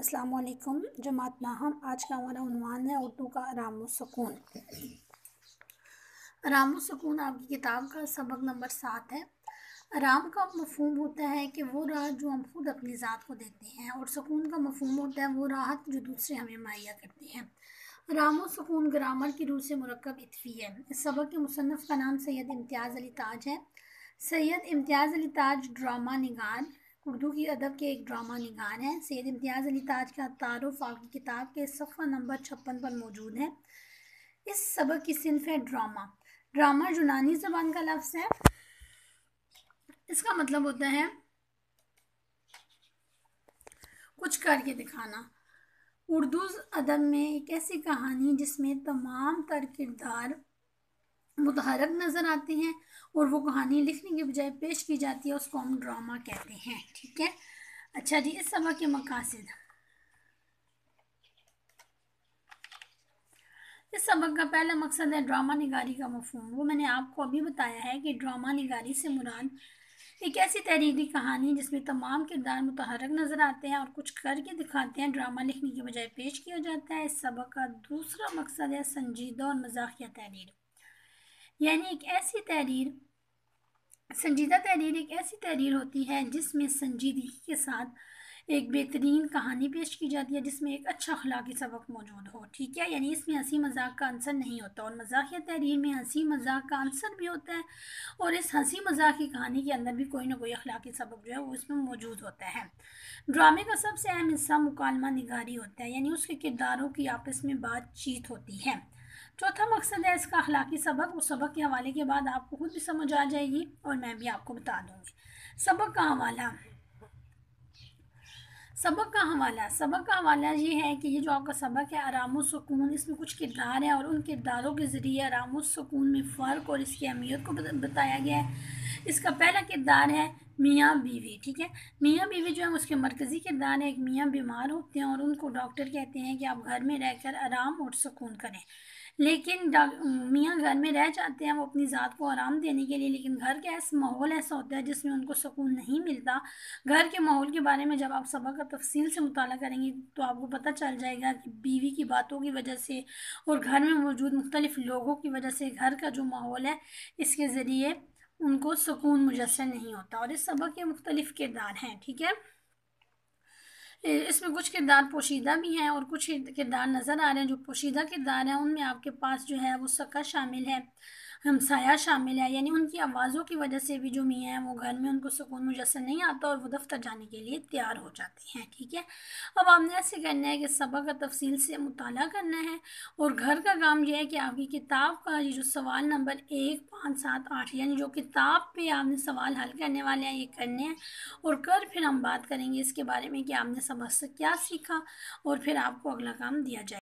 अस्सलाम वालेकुम जमात नाहम आज का हमारा उनवान है उर्दू का आराम सुकून आराम सुकून आपकी किताब का सबक नंबर सात है आराम का मफहम होता है कि वो राहत जो हम खुद अपनी ज़ात को देते हैं और सुकून का मफहम होता है वो राहत जो दूसरे हमें मुहैया करते हैं आराम सुकून ग्रामर की रूह से मरकब इतफ़ी है इस सबक के मुसनफ़ का नाम सैयद इम्तियाज़ अली ताज है सैयद इम्तियाज़ अली ताज ड्रामा निगार उर्दू की अदब के एक ड्रामा निगार हैं सैद इम्तियाज़ अली ताज का तारफ़ आपकी किताब के सफ़ा नंबर छप्पन पर मौजूद है इस सबक की सिंफ है ड्रामा ड्रामा यूनानी जबान का लफ्ज़ है इसका मतलब होता है कुछ करके दिखाना उर्दू अदब में एक ऐसी कहानी जिसमें तमाम तर किरदार मुतहरक नज़र आते हैं और वो कहानी लिखने के बजाय पेश की जाती है उसको हम ड्रामा कहते हैं ठीक है अच्छा जी इस सबक के मकासद इस सबक का पहला मकसद है ड्रामा निगारी का मफहम वो मैंने आपको अभी बताया है कि ड्रामा निगारी से मुराद एक ऐसी तहरीरी कहानी जिसमें तमाम किरदार मुतहरक नज़र आते हैं और कुछ करके दिखाते हैं ड्रामा लिखने के बजाय पेश किया जाता है इस सबक का दूसरा मकसद है संजीदा और मजाकिया तहरीर यानी एक ऐसी तहरीर संजीदा तहरीर एक ऐसी तहरीर होती है जिसमें संजीदगी के साथ एक बेहतरीन कहानी पेश की जाती है जिसमें एक अच्छा अखलाकी सबक मौजूद हो ठीक है यानी इसमें हंसी मजाक का आंसर नहीं होता और मजाकिया तहरीर में हंसी मजाक का आंसर भी होता है और इस हंसी मजाक की कहानी के अंदर भी कोई ना कोई अखलाकी सबक जो है वो इसमें मौजूद होता है ड्रामे का सबसे अहम हिस्सा मुकालमा निगारी होता है यानी उसके किरदारों की आपस में बातचीत होती है चौथा मकसद है इसका अखलाकी सबक उस सबक के हवाले के बाद आपको खुद भी समझ आ जाएगी और मैं भी आपको बता दूँगी सबक का हवाला सबक का हवाला सबक का हवाला ये है कि ये जो आपका सबक है आराम सुकून इसमें कुछ किरदार हैं और उन किरदारों के ज़रिए आराम सुकून में फ़र्क और इसकी अहमियत को बताया गया है इसका पहला किरदार है मियाँ बीवी ठीक है मियाँ बीवी जो है उसके मरकज़ी किरदार है एक मियाँ बीमार होते हैं और उनको डॉक्टर कहते हैं कि आप घर में रहकर आराम और सुकून करें लेकिन मियाँ घर में रह जाते हैं वो अपनी ज़ात को आराम देने के लिए लेकिन घर का ऐसा माहौल ऐसा होता है जिसमें उनको सुकून नहीं मिलता घर के माहौल के बारे में जब आप सबक का तफसील से मुताल करेंगे तो आपको पता चल जाएगा कि बीवी की बातों की वजह से और घर में मौजूद मुख्तलिफ़ लोगों की वजह से घर का जो माहौल है इसके ज़रिए उनको सुकून मुजसर नहीं होता और इस सबक के मुख्तलिफ़ किरदार हैं ठीक है इसमें कुछ किरदार पोशीदा भी हैं और कुछ किरदार नज़र आ रहे हैं जो पोशीदा किरदार हैं उनमें आपके पास जो है वो सका शामिल है हमसाया शामिल है यानी उनकी आवाज़ों की वजह से भी जो मियाँ हैं वो घर में उनको सुकून मुजसर नहीं आता और वो दफ्तर जाने के लिए तैयार हो जाते हैं ठीक है अब आपने ऐसे करना है कि सबक का तफसील से मुताला करना है और घर का काम यह है कि आपकी किताब का ये जो सवाल नंबर एक पाँच सात आठ यानी जो किताब पर आपने सवाल हल करने वाले हैं ये करने हैं और कर फिर हम बात करेंगे इसके बारे में कि आपने सबक से क्या सीखा और फिर आपको अगला काम दिया जाए